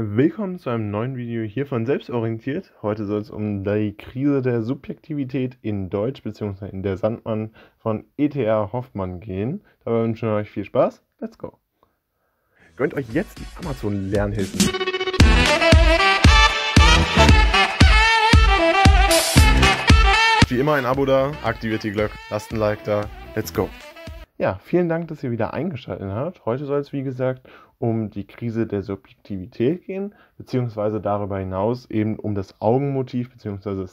Willkommen zu einem neuen Video hier von Selbstorientiert. Heute soll es um die Krise der Subjektivität in Deutsch bzw. in der Sandmann von E.T.R. Hoffmann gehen. Dabei wünschen wir euch viel Spaß. Let's go! Gönnt euch jetzt die Amazon-Lernhilfen. Wie immer ein Abo da, aktiviert die Glocke, lasst ein Like da. Let's go! Ja, vielen Dank, dass ihr wieder eingeschaltet habt. Heute soll es, wie gesagt, um die Krise der Subjektivität gehen, beziehungsweise darüber hinaus eben um das Augenmotiv, beziehungsweise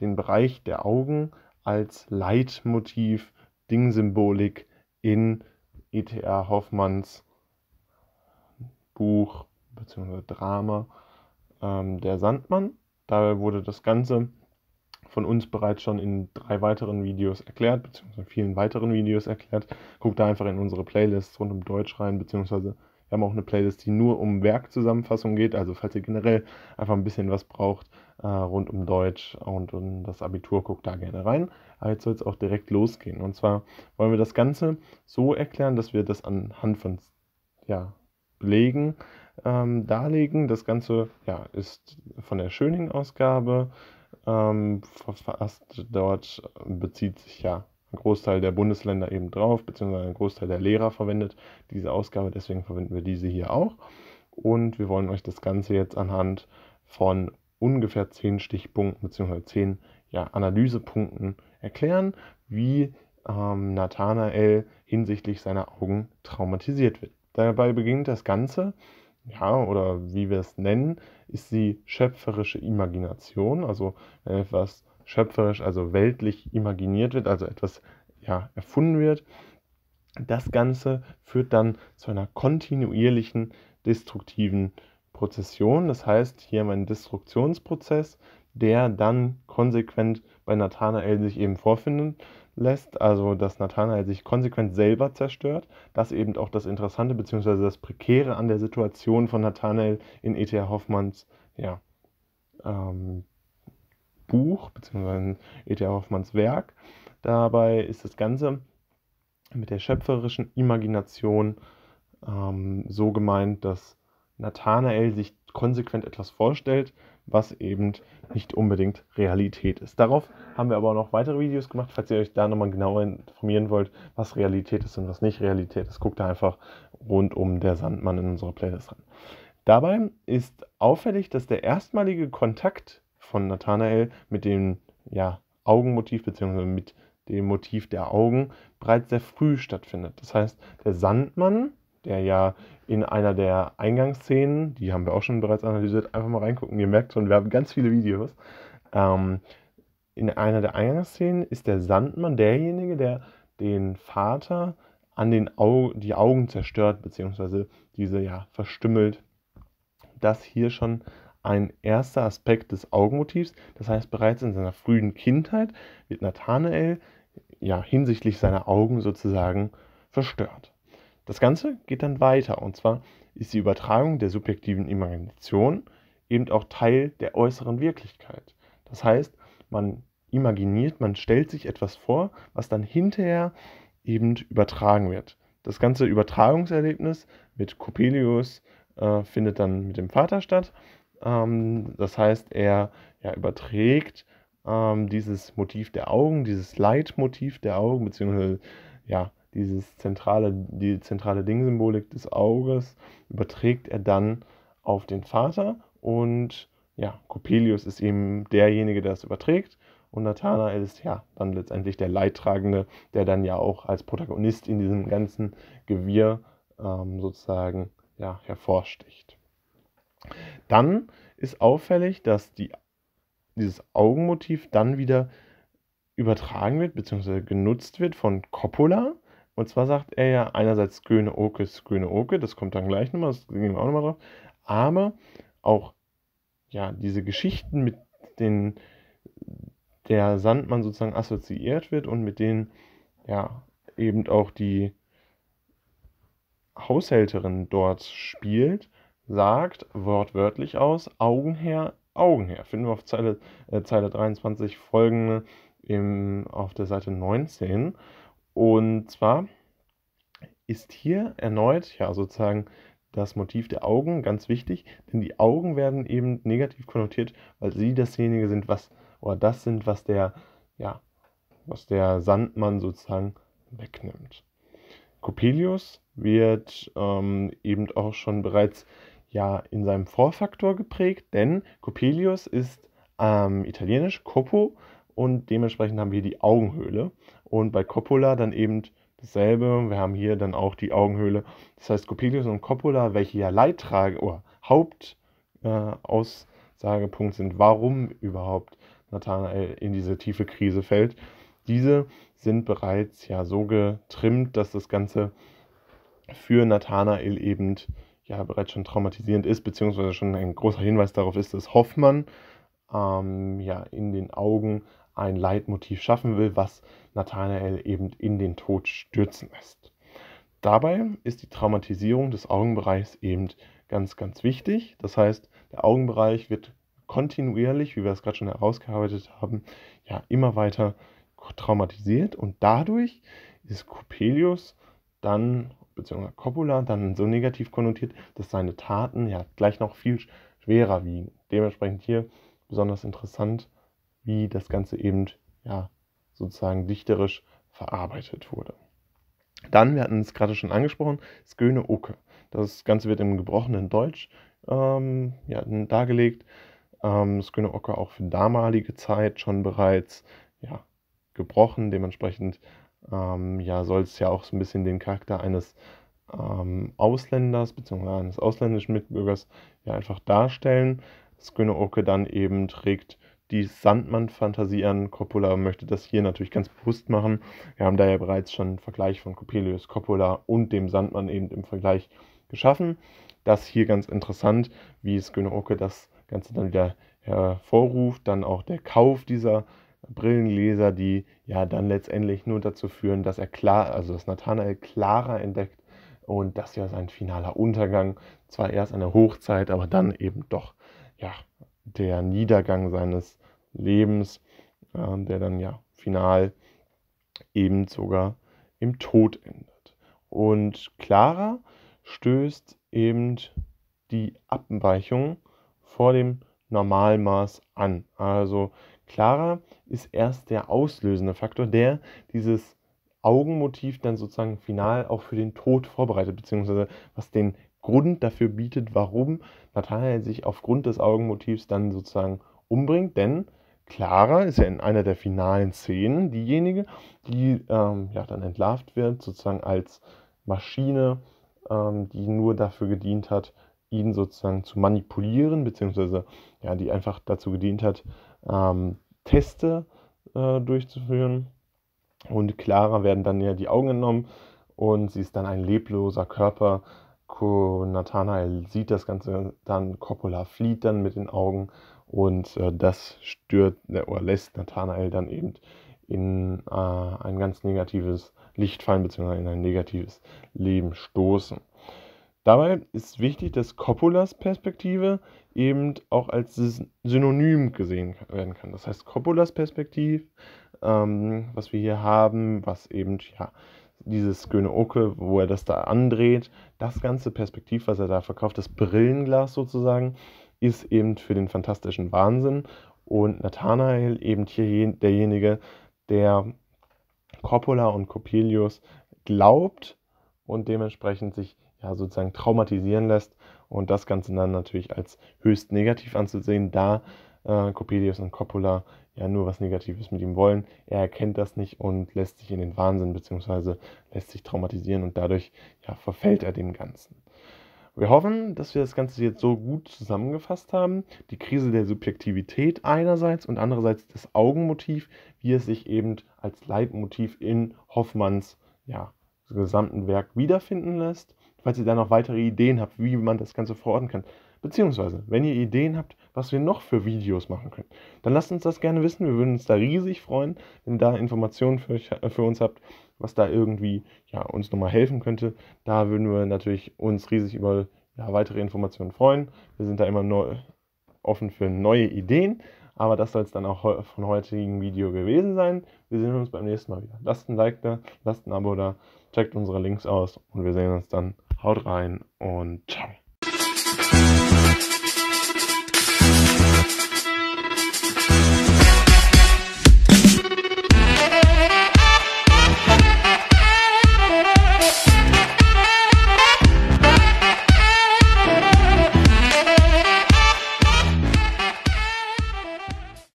den Bereich der Augen als Leitmotiv, Dingsymbolik in E.T.R. Hoffmanns Buch bzw. Drama ähm, Der Sandmann. Dabei wurde das Ganze von uns bereits schon in drei weiteren Videos erklärt, beziehungsweise vielen weiteren Videos erklärt. Guckt da einfach in unsere Playlists rund um Deutsch rein, beziehungsweise wir haben auch eine Playlist, die nur um Werkzusammenfassung geht. Also falls ihr generell einfach ein bisschen was braucht äh, rund um Deutsch und um das Abitur, guckt da gerne rein. Aber jetzt soll es auch direkt losgehen. Und zwar wollen wir das Ganze so erklären, dass wir das anhand von ja, Belegen ähm, darlegen. Das Ganze ja, ist von der Schöning-Ausgabe ähm, verfasst. Dort bezieht sich ja ein Großteil der Bundesländer eben drauf, beziehungsweise ein Großteil der Lehrer verwendet diese Ausgabe. Deswegen verwenden wir diese hier auch. Und wir wollen euch das Ganze jetzt anhand von ungefähr 10 Stichpunkten beziehungsweise 10 ja, Analysepunkten erklären, wie ähm, Nathanael hinsichtlich seiner Augen traumatisiert wird. Dabei beginnt das Ganze, ja, oder wie wir es nennen, ist die schöpferische Imagination. Also wenn etwas schöpferisch, also weltlich imaginiert wird, also etwas ja, erfunden wird. Das Ganze führt dann zu einer kontinuierlichen destruktiven Prozession. Das heißt, hier haben wir einen Destruktionsprozess, der dann konsequent bei Nathanael sich eben vorfinden lässt, also dass Nathanael sich konsequent selber zerstört. Das eben auch das Interessante bzw. das Prekäre an der Situation von Nathanael in E.T.A. Hoffmanns ja, ähm, Buch beziehungsweise E.T.A. Hoffmanns Werk. Dabei ist das Ganze mit der schöpferischen Imagination ähm, so gemeint, dass Nathanael sich konsequent etwas vorstellt, was eben nicht unbedingt Realität ist. Darauf haben wir aber auch noch weitere Videos gemacht. Falls ihr euch da nochmal genauer informieren wollt, was Realität ist und was nicht Realität ist, guckt da einfach rund um der Sandmann in unsere Playlist ran. Dabei ist auffällig, dass der erstmalige Kontakt von Nathanael mit dem ja, Augenmotiv bzw. mit dem Motiv der Augen bereits sehr früh stattfindet. Das heißt, der Sandmann, der ja in einer der Eingangsszenen, die haben wir auch schon bereits analysiert, einfach mal reingucken, ihr merkt schon, wir haben ganz viele Videos. Ähm, in einer der Eingangsszenen ist der Sandmann derjenige, der den Vater an den Au die Augen zerstört, beziehungsweise diese ja verstümmelt. Das hier schon ein erster Aspekt des Augenmotivs. Das heißt, bereits in seiner frühen Kindheit wird Nathanael ja hinsichtlich seiner Augen sozusagen verstört. Das Ganze geht dann weiter und zwar ist die Übertragung der subjektiven Imagination eben auch Teil der äußeren Wirklichkeit. Das heißt, man imaginiert, man stellt sich etwas vor, was dann hinterher eben übertragen wird. Das ganze Übertragungserlebnis mit Coppelius äh, findet dann mit dem Vater statt ähm, das heißt, er ja, überträgt ähm, dieses Motiv der Augen, dieses Leitmotiv der Augen, beziehungsweise ja, dieses zentrale, die zentrale Dingsymbolik des Auges, überträgt er dann auf den Vater und ja, Coppelius ist eben derjenige, der das überträgt und Nathanael ist ja dann letztendlich der Leidtragende, der dann ja auch als Protagonist in diesem ganzen Gewirr ähm, sozusagen ja, hervorsticht. Dann ist auffällig, dass die, dieses Augenmotiv dann wieder übertragen wird, beziehungsweise genutzt wird von Coppola. Und zwar sagt er ja einerseits Göne Oke, Göne Oke, das kommt dann gleich nochmal, das gehen wir auch nochmal drauf. Aber auch ja, diese Geschichten, mit denen der Sandmann sozusagen assoziiert wird und mit denen ja eben auch die Haushälterin dort spielt, sagt wortwörtlich aus, Augen her, Augen her. Finden wir auf Zeile, äh, Zeile 23 folgende im, auf der Seite 19. Und zwar ist hier erneut, ja, sozusagen das Motiv der Augen ganz wichtig, denn die Augen werden eben negativ konnotiert, weil sie dasjenige sind, was, oder das sind, was der, ja, was der Sandmann sozusagen wegnimmt. Coppelius wird ähm, eben auch schon bereits ja in seinem Vorfaktor geprägt, denn Coppelius ist ähm, italienisch Coppo und dementsprechend haben wir die Augenhöhle. Und bei Coppola dann eben dasselbe. Wir haben hier dann auch die Augenhöhle. Das heißt, Coppelius und Coppola, welche ja Leidtrage oder Hauptaussagepunkt äh, sind, warum überhaupt Nathanael in diese tiefe Krise fällt, diese sind bereits ja so getrimmt, dass das Ganze für Nathanael eben ja bereits schon traumatisierend ist, beziehungsweise schon ein großer Hinweis darauf ist, dass Hoffmann ähm, ja in den Augen ein Leitmotiv schaffen will, was Nathanael eben in den Tod stürzen lässt. Dabei ist die Traumatisierung des Augenbereichs eben ganz, ganz wichtig. Das heißt, der Augenbereich wird kontinuierlich, wie wir es gerade schon herausgearbeitet haben, ja immer weiter traumatisiert und dadurch ist Coppelius dann beziehungsweise Coppola dann so negativ konnotiert, dass seine Taten ja gleich noch viel schwerer wiegen. Dementsprechend hier besonders interessant, wie das Ganze eben ja sozusagen dichterisch verarbeitet wurde. Dann, wir hatten es gerade schon angesprochen, Sköne Oke. Das Ganze wird im gebrochenen Deutsch ähm, ja, dargelegt. Ähm, Sköne Oke auch für damalige Zeit schon bereits ja, gebrochen, dementsprechend ähm, ja, soll es ja auch so ein bisschen den Charakter eines ähm, Ausländers bzw. eines ausländischen Mitbürgers ja einfach darstellen. skyno dann eben trägt die Sandmann-Fantasie an. Coppola möchte das hier natürlich ganz bewusst machen. Wir haben da ja bereits schon einen Vergleich von Coppelius Coppola und dem Sandmann eben im Vergleich geschaffen. Das hier ganz interessant, wie skyno das Ganze dann wieder hervorruft. Dann auch der Kauf dieser Brillengläser, die ja dann letztendlich nur dazu führen, dass er klar, also dass Nathanael klarer entdeckt und dass ja sein finaler Untergang zwar erst an der Hochzeit, aber dann eben doch ja der Niedergang seines Lebens, äh, der dann ja final eben sogar im Tod endet. Und Clara stößt eben die Abweichung vor dem Normalmaß an. Also Clara ist erst der auslösende Faktor, der dieses Augenmotiv dann sozusagen final auch für den Tod vorbereitet, beziehungsweise was den Grund dafür bietet, warum Nathanael sich aufgrund des Augenmotivs dann sozusagen umbringt, denn Clara ist ja in einer der finalen Szenen diejenige, die ähm, ja dann entlarvt wird, sozusagen als Maschine, ähm, die nur dafür gedient hat, ihn sozusagen zu manipulieren, beziehungsweise ja, die einfach dazu gedient hat, ähm, Teste äh, durchzuführen. Und Clara werden dann ja die Augen genommen und sie ist dann ein lebloser Körper. Nathanael sieht das Ganze dann, Coppola flieht dann mit den Augen und äh, das stört äh, oder lässt Nathanael dann eben in äh, ein ganz negatives Licht fallen, beziehungsweise in ein negatives Leben stoßen. Dabei ist wichtig, dass Coppolas Perspektive eben auch als Synonym gesehen werden kann. Das heißt, Coppolas Perspektiv, ähm, was wir hier haben, was eben, ja, dieses Göne Oke, wo er das da andreht, das ganze Perspektiv, was er da verkauft, das Brillenglas sozusagen, ist eben für den fantastischen Wahnsinn. Und Nathanael eben hier derjenige, der Coppola und Coppelius glaubt und dementsprechend sich ja, sozusagen traumatisieren lässt und das Ganze dann natürlich als höchst negativ anzusehen, da äh, Coppelius und Coppola ja nur was Negatives mit ihm wollen. Er erkennt das nicht und lässt sich in den Wahnsinn bzw. lässt sich traumatisieren und dadurch ja, verfällt er dem Ganzen. Wir hoffen, dass wir das Ganze jetzt so gut zusammengefasst haben. Die Krise der Subjektivität einerseits und andererseits das Augenmotiv, wie es sich eben als Leitmotiv in Hoffmanns ja, gesamten Werk wiederfinden lässt falls ihr da noch weitere Ideen habt, wie man das Ganze verorten kann. Beziehungsweise, wenn ihr Ideen habt, was wir noch für Videos machen können, dann lasst uns das gerne wissen. Wir würden uns da riesig freuen, wenn ihr da Informationen für, euch, äh, für uns habt, was da irgendwie ja, uns nochmal helfen könnte. Da würden wir natürlich uns riesig über ja, weitere Informationen freuen. Wir sind da immer neu, offen für neue Ideen. Aber das soll es dann auch von heutigem Video gewesen sein. Wir sehen uns beim nächsten Mal wieder. Lasst ein Like da, lasst ein Abo da, checkt unsere Links aus und wir sehen uns dann Haut rein und ciao.